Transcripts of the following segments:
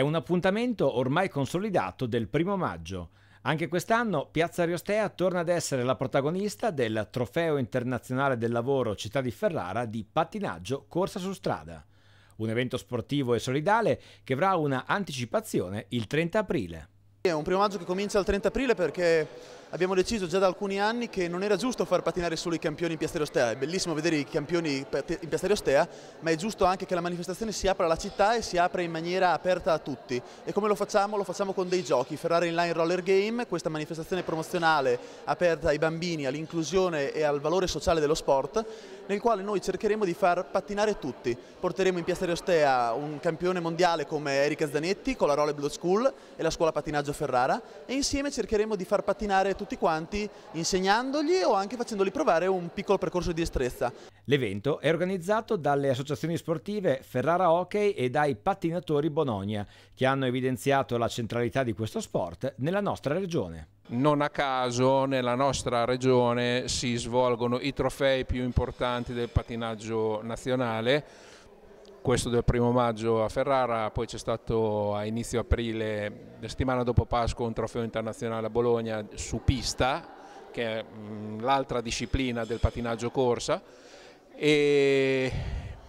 È un appuntamento ormai consolidato del primo maggio. Anche quest'anno Piazza Riostea torna ad essere la protagonista del Trofeo internazionale del lavoro Città di Ferrara di pattinaggio corsa su strada. Un evento sportivo e solidale che avrà una anticipazione il 30 aprile. È un primo maggio che comincia il 30 aprile perché abbiamo deciso già da alcuni anni che non era giusto far patinare solo i campioni in Piasterio Ostea, è bellissimo vedere i campioni in Piasterio Ostea, ma è giusto anche che la manifestazione si apra alla città e si apra in maniera aperta a tutti. E come lo facciamo? Lo facciamo con dei giochi, Ferrari Inline Roller Game, questa manifestazione promozionale aperta ai bambini, all'inclusione e al valore sociale dello sport, nel quale noi cercheremo di far pattinare tutti. Porteremo in Piasterio Ostea un campione mondiale come Erika Zanetti con la Roller Blood School e la scuola patinaggio Ferrara e insieme cercheremo di far patinare tutti quanti insegnandogli o anche facendoli provare un piccolo percorso di destrezza. L'evento è organizzato dalle associazioni sportive Ferrara Hockey e dai pattinatori Bologna, che hanno evidenziato la centralità di questo sport nella nostra regione. Non a caso nella nostra regione si svolgono i trofei più importanti del pattinaggio nazionale questo del primo maggio a Ferrara, poi c'è stato a inizio aprile, la settimana dopo Pasqua, un trofeo internazionale a Bologna su pista, che è l'altra disciplina del patinaggio corsa e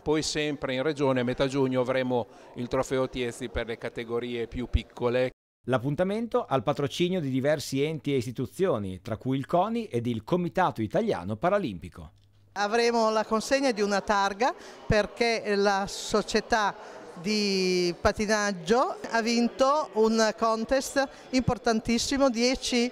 poi sempre in regione a metà giugno avremo il trofeo Tiezzi per le categorie più piccole. L'appuntamento al patrocinio di diversi enti e istituzioni, tra cui il CONI ed il Comitato Italiano Paralimpico. Avremo la consegna di una targa perché la società di patinaggio, ha vinto un contest importantissimo, 10,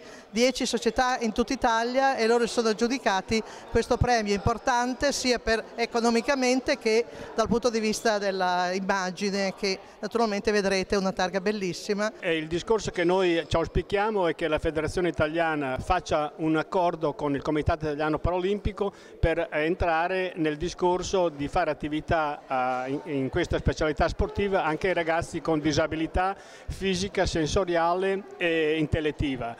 società in tutta Italia e loro sono aggiudicati questo premio importante sia per, economicamente che dal punto di vista dell'immagine che naturalmente vedrete una targa bellissima. E il discorso che noi ci auspichiamo è che la Federazione Italiana faccia un accordo con il Comitato Italiano Paralimpico per entrare nel discorso di fare attività eh, in questa specialità sportiva anche ai ragazzi con disabilità fisica, sensoriale e intellettiva.